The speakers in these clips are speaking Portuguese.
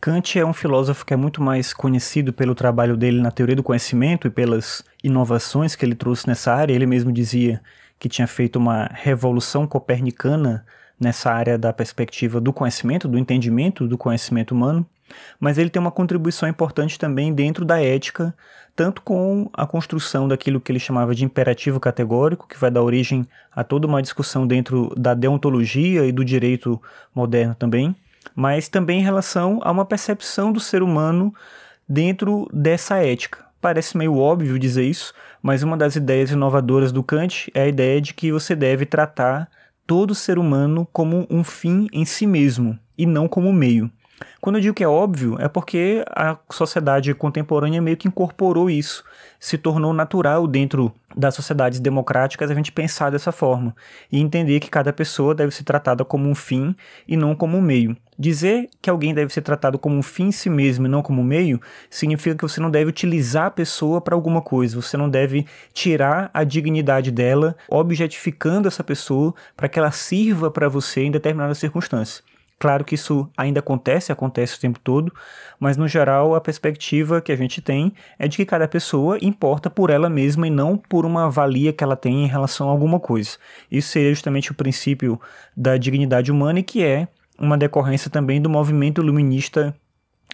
Kant é um filósofo que é muito mais conhecido pelo trabalho dele na teoria do conhecimento e pelas inovações que ele trouxe nessa área. Ele mesmo dizia que tinha feito uma revolução copernicana nessa área da perspectiva do conhecimento, do entendimento do conhecimento humano. Mas ele tem uma contribuição importante também dentro da ética, tanto com a construção daquilo que ele chamava de imperativo categórico, que vai dar origem a toda uma discussão dentro da deontologia e do direito moderno também mas também em relação a uma percepção do ser humano dentro dessa ética. Parece meio óbvio dizer isso, mas uma das ideias inovadoras do Kant é a ideia de que você deve tratar todo ser humano como um fim em si mesmo e não como meio. Quando eu digo que é óbvio, é porque a sociedade contemporânea meio que incorporou isso, se tornou natural dentro das sociedades democráticas a gente pensar dessa forma e entender que cada pessoa deve ser tratada como um fim e não como um meio. Dizer que alguém deve ser tratado como um fim em si mesmo e não como um meio significa que você não deve utilizar a pessoa para alguma coisa, você não deve tirar a dignidade dela, objetificando essa pessoa para que ela sirva para você em determinada circunstância. Claro que isso ainda acontece, acontece o tempo todo, mas no geral a perspectiva que a gente tem é de que cada pessoa importa por ela mesma e não por uma valia que ela tem em relação a alguma coisa. Isso seria justamente o princípio da dignidade humana e que é uma decorrência também do movimento iluminista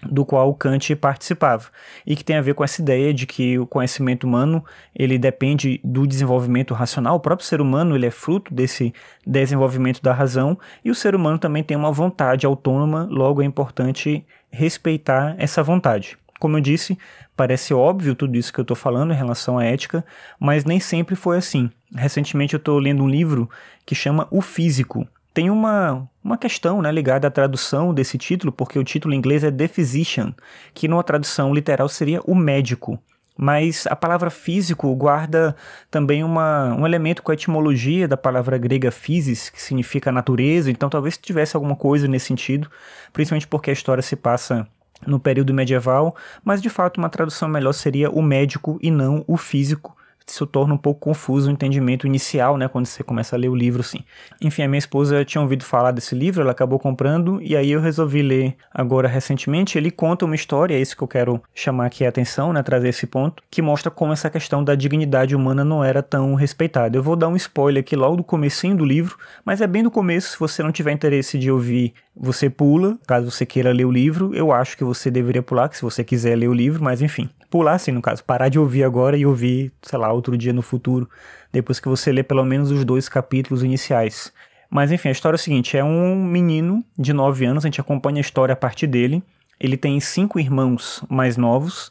do qual Kant participava e que tem a ver com essa ideia de que o conhecimento humano ele depende do desenvolvimento racional. O próprio ser humano ele é fruto desse desenvolvimento da razão e o ser humano também tem uma vontade autônoma. Logo é importante respeitar essa vontade. Como eu disse, parece óbvio tudo isso que eu estou falando em relação à ética, mas nem sempre foi assim. Recentemente eu estou lendo um livro que chama O Físico, tem uma, uma questão né, ligada à tradução desse título, porque o título em inglês é The Physician, que numa tradução literal seria o médico. Mas a palavra físico guarda também uma, um elemento com a etimologia da palavra grega physis, que significa natureza, então talvez tivesse alguma coisa nesse sentido, principalmente porque a história se passa no período medieval, mas de fato uma tradução melhor seria o médico e não o físico, se torna um pouco confuso o entendimento inicial, né, quando você começa a ler o livro, assim. Enfim, a minha esposa tinha ouvido falar desse livro, ela acabou comprando, e aí eu resolvi ler agora recentemente. Ele conta uma história, é isso que eu quero chamar aqui a atenção, né, trazer esse ponto, que mostra como essa questão da dignidade humana não era tão respeitada. Eu vou dar um spoiler aqui logo do comecinho do livro, mas é bem do começo, se você não tiver interesse de ouvir, você pula, caso você queira ler o livro, eu acho que você deveria pular, que se você quiser ler o livro, mas enfim, pular assim, no caso, parar de ouvir agora e ouvir, sei lá, Outro Dia no Futuro, depois que você lê pelo menos os dois capítulos iniciais. Mas enfim, a história é a seguinte: é um menino de 9 anos, a gente acompanha a história a partir dele. Ele tem cinco irmãos mais novos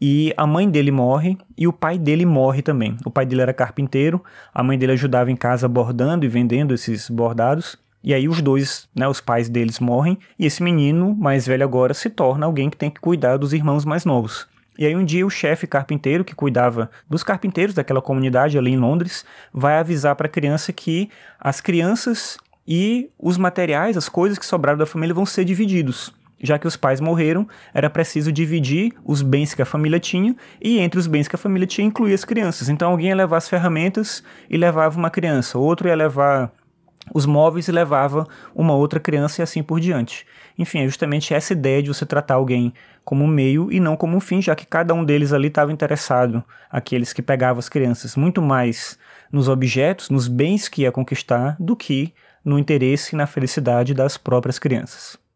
e a mãe dele morre e o pai dele morre também. O pai dele era carpinteiro, a mãe dele ajudava em casa bordando e vendendo esses bordados. E aí os dois, né, os pais deles morrem e esse menino mais velho agora se torna alguém que tem que cuidar dos irmãos mais novos. E aí um dia o chefe carpinteiro que cuidava dos carpinteiros daquela comunidade ali em Londres vai avisar para a criança que as crianças e os materiais, as coisas que sobraram da família vão ser divididos. Já que os pais morreram, era preciso dividir os bens que a família tinha e entre os bens que a família tinha incluir as crianças. Então alguém ia levar as ferramentas e levava uma criança, outro ia levar os móveis e levava uma outra criança e assim por diante. Enfim, é justamente essa ideia de você tratar alguém como um meio e não como um fim, já que cada um deles ali estava interessado, aqueles que pegavam as crianças, muito mais nos objetos, nos bens que ia conquistar, do que no interesse e na felicidade das próprias crianças.